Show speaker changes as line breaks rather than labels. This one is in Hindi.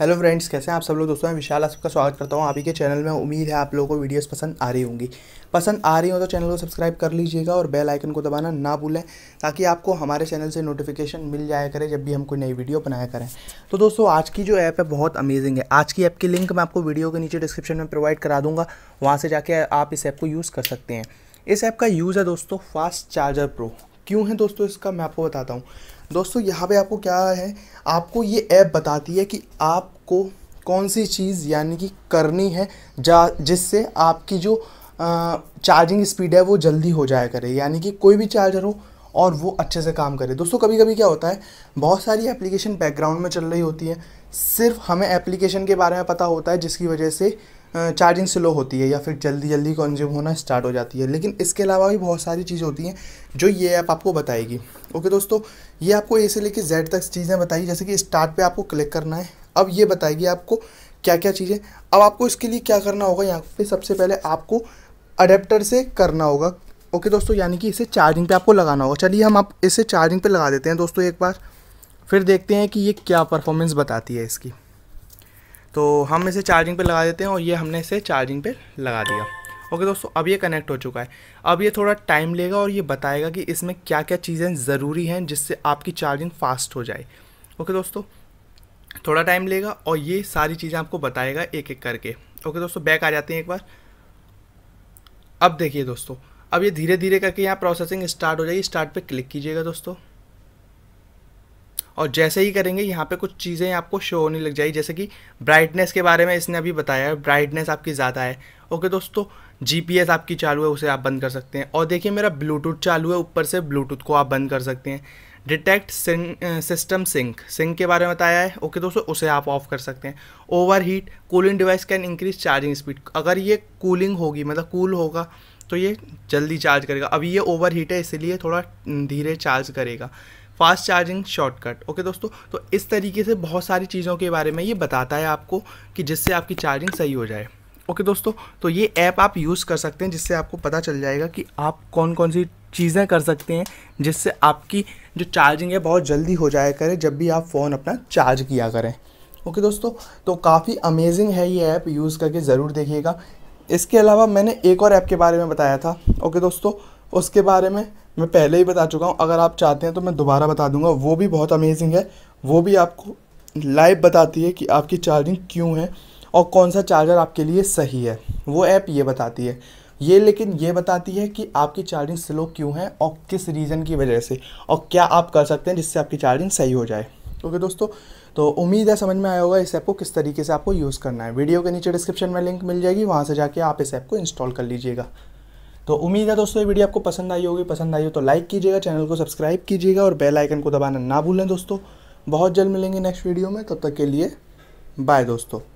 हेलो फ्रेंड्स कैसे हैं आप सब लोग दोस्तों मैं विशाल आप सबका स्वागत करता हूं आप ही के चैनल में उम्मीद है आप लोगों को वीडियोस पसंद आ रही होंगी पसंद आ रही हो तो चैनल को सब्सक्राइब कर लीजिएगा और बेल आइकन को दबाना ना भूलें ताकि आपको हमारे चैनल से नोटिफिकेशन मिल जाया करे जब भी हम कोई नई वीडियो बनाया करें तो दोस्तों आज की जो ऐप है बहुत अमेजिंग है आज की ऐप की लिंक मैं आपको वीडियो के नीचे डिस्क्रिप्शन में प्रोवाइड करा दूँगा वहाँ से जाके आप इस ऐप को यूज़ कर सकते हैं इस ऐप का यूज़ है दोस्तों फास्ट चार्जर प्रो क्यों है दोस्तों इसका मैं आपको बताता हूँ दोस्तों यहाँ पे आपको क्या है आपको ये ऐप बताती है कि आपको कौन सी चीज़ यानी कि करनी है जा जिससे आपकी जो आ, चार्जिंग स्पीड है वो जल्दी हो जाया करे यानी कि कोई भी चार्जर हो और वो अच्छे से काम करे दोस्तों कभी कभी क्या होता है बहुत सारी एप्लीकेशन बैकग्राउंड में चल रही होती है सिर्फ हमें एप्लीकेशन के बारे में पता होता है जिसकी वजह से चार्जिंग स्लो होती है या फिर जल्दी जल्दी कंज्यूम होना स्टार्ट हो जाती है लेकिन इसके अलावा भी बहुत सारी चीज़ें होती हैं जो ये ऐप आपको बताएगी ओके दोस्तों ये आपको ए से लेके जेड तक चीज़ें बताएगी जैसे कि स्टार्ट पे आपको क्लिक करना है अब ये बताएगी आपको क्या क्या चीज़ें अब आपको इसके लिए क्या करना होगा यहाँ पे सबसे पहले आपको अडेप्टर से करना होगा ओके दोस्तों यानी कि इसे चार्जिंग पर आपको लगाना होगा चलिए हम आप इसे चार्जिंग पर लगा देते हैं दोस्तों एक बार फिर देखते हैं कि ये क्या परफॉर्मेंस बताती है इसकी तो हम इसे चार्जिंग पे लगा देते हैं और ये हमने इसे चार्जिंग पे लगा दिया ओके दोस्तों अब ये कनेक्ट हो चुका है अब ये थोड़ा टाइम लेगा और ये बताएगा कि इसमें क्या क्या चीज़ें ज़रूरी हैं जिससे आपकी चार्जिंग फास्ट हो जाए ओके दोस्तों थोड़ा टाइम लेगा और ये सारी चीज़ें आपको बताएगा एक एक करके ओके दोस्तों बैक आ जाते हैं एक बार अब देखिए दोस्तों अब ये धीरे धीरे करके यहाँ प्रोसेसिंग स्टार्ट हो जाएगी स्टार्ट पे क्लिक कीजिएगा दोस्तों और जैसे ही करेंगे यहाँ पे कुछ चीज़ें आपको शो होने लग जाएगी जैसे कि ब्राइटनेस के बारे में इसने अभी बताया है ब्राइटनेस आपकी ज़्यादा है ओके दोस्तों जीपीएस आपकी चालू है उसे आप बंद कर सकते हैं और देखिए मेरा ब्लूटूथ चालू है ऊपर से ब्लूटूथ को आप बंद कर सकते हैं डिटेक्ट सिस्टम सिंक सिंक के बारे में बताया है ओके दोस्तों उसे आप ऑफ कर सकते हैं over heat cooling device can increase charging speed अगर ये कूलिंग होगी मतलब कूल होगा तो ये जल्दी चार्ज करेगा अभी ये ओवर हीट है इसलिए थोड़ा धीरे चार्ज करेगा फास्ट चार्जिंग शॉर्टकट ओके दोस्तों तो इस तरीके से बहुत सारी चीज़ों के बारे में ये बताता है आपको कि जिससे आपकी चार्जिंग सही हो जाए ओके दोस्तों तो ये ऐप आप यूज़ कर सकते हैं जिससे आपको पता चल जाएगा कि आप कौन कौन सी चीज़ें कर सकते हैं जिससे आपकी जो चार्जिंग है बहुत जल्दी हो जाए करें जब भी आप फ़ोन अपना चार्ज किया करें ओके okay, दोस्तों तो काफ़ी अमेजिंग है ये ऐप यूज़ करके ज़रूर देखिएगा इसके अलावा मैंने एक और ऐप के बारे में बताया था ओके okay, दोस्तों उसके बारे में मैं पहले ही बता चुका हूँ अगर आप चाहते हैं तो मैं दोबारा बता दूंगा वो भी बहुत अमेजिंग है वो भी आपको लाइव बताती है कि आपकी चार्जिंग क्यों है और कौन सा चार्जर आपके लिए सही है वो ऐप ये बताती है ये लेकिन ये बताती है कि आपकी चार्जिंग स्लो क्यों है और किस रीज़न की वजह से और क्या आप कर सकते हैं जिससे आपकी चार्जिंग सही हो जाए ओके okay, दोस्तों तो उम्मीद है समझ में आया होगा इस ऐप को किस तरीके से आपको यूज़ करना है वीडियो के नीचे डिस्क्रिप्शन में लिंक मिल जाएगी वहाँ से जाके आप इस ऐप को इंस्टॉल कर लीजिएगा तो उम्मीद है दोस्तों ये वीडियो आपको पसंद आई होगी पसंद आई हो तो लाइक कीजिएगा चैनल को सब्सक्राइब कीजिएगा और बेल आइकन को दबाना ना भूलें दोस्तों बहुत जल्द मिलेंगे नेक्स्ट वीडियो में तब तक के लिए बाय दोस्तों